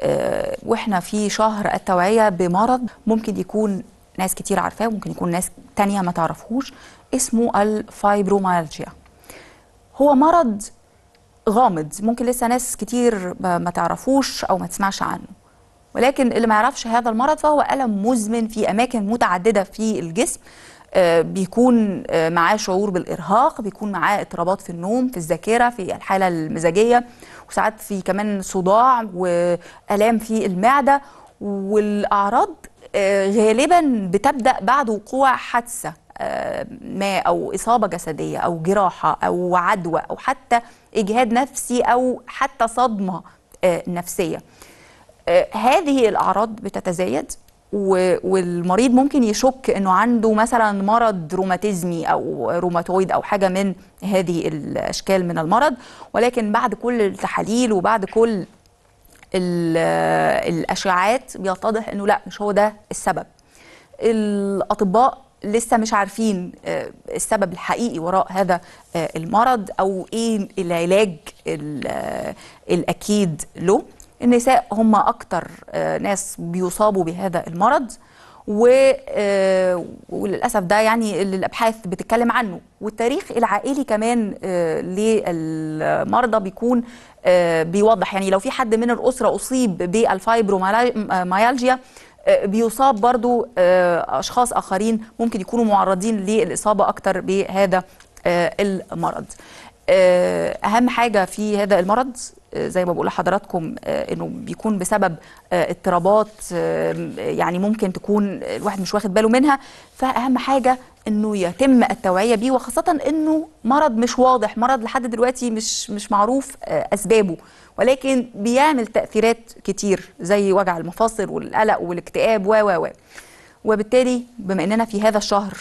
آه، واحنا في شهر التوعيه بمرض ممكن يكون ناس كتير عارفاه وممكن يكون ناس تانية ما تعرفهوش اسمه الفايبرومالجيا هو مرض غامض ممكن لسه ناس كتير ما تعرفوش او ما تسمعش عنه ولكن اللي ما يعرفش هذا المرض فهو الم مزمن في اماكن متعدده في الجسم آه، بيكون آه، معاه شعور بالارهاق بيكون معاه اضطرابات في النوم في الذاكره في الحاله المزاجيه وساعات في كمان صداع والام في المعده والاعراض آه، غالبا بتبدا بعد وقوع حادثه ما او اصابه جسديه او جراحه او عدوى او حتى اجهاد نفسي او حتى صدمه نفسيه هذه الاعراض بتتزايد والمريض ممكن يشك انه عنده مثلا مرض روماتيزمي او روماتويد او حاجه من هذه الاشكال من المرض ولكن بعد كل التحاليل وبعد كل الاشعاعات بيتضح انه لا مش هو ده السبب الاطباء لسه مش عارفين آه، السبب الحقيقي وراء هذا آه، المرض او ايه العلاج الاكيد له النساء هم أكتر آه، ناس بيصابوا بهذا المرض و... آه، وللأسف ده يعني اللي الأبحاث بتتكلم عنه والتاريخ العائلي كمان آه، للمرضى بيكون بيوضح يعني لو في حد من الأسرة أصيب بالفايبروميالجيا بيصاب برضو أشخاص آخرين ممكن يكونوا معرضين للإصابة أكتر بهذا المرض أهم حاجة في هذا المرض زي ما بقول لحضراتكم آه، انه بيكون بسبب آه، اضطرابات آه، يعني ممكن تكون الواحد مش واخد باله منها فاهم حاجه انه يتم التوعيه بيه وخاصه انه مرض مش واضح مرض لحد دلوقتي مش مش معروف اسبابه ولكن بيعمل تاثيرات كتير زي وجع المفاصل والقلق والاكتئاب و و و وبالتالي بما اننا في هذا الشهر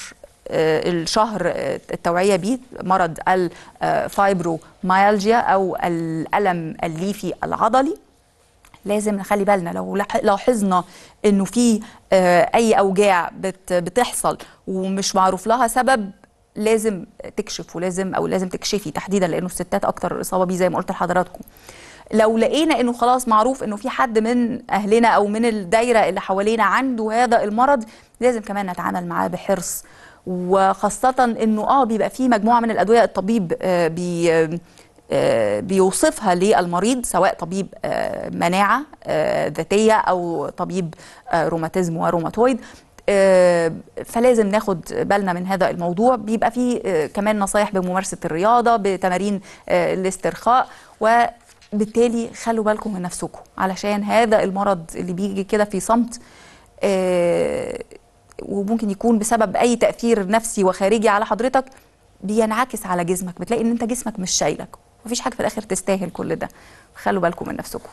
آه، الشهر آه، التوعيه بيه مرض الفايبروميالجيا او الالم الليفي العضلي لازم نخلي بالنا لو لاحظنا انه في آه، اي اوجاع بتحصل ومش معروف لها سبب لازم تكشف ولازم او لازم تكشفي تحديدا لانه الستات اكتر اصابه بيه زي ما قلت لحضراتكم لو لقينا انه خلاص معروف انه في حد من اهلنا او من الدايره اللي حوالينا عنده هذا المرض لازم كمان نتعامل معاه بحرص وخاصة انه اه بيبقى في مجموعة من الادوية الطبيب آه بي آه، بيوصفها للمريض سواء طبيب آه، مناعة آه، ذاتية او طبيب روماتيزم وروماتويد فلازم ناخد بالنا من هذا الموضوع بيبقى فيه كمان نصايح بممارسة الرياضة بتمارين الاسترخاء و بالتالي خلوا بالكم من نفسكم علشان هذا المرض اللي بيجي كده في صمت وممكن يكون بسبب اي تاثير نفسي وخارجي على حضرتك بينعكس على جسمك بتلاقي ان انت جسمك مش شايلك مفيش حاجه في الاخر تستاهل كل ده خلوا بالكم من نفسكم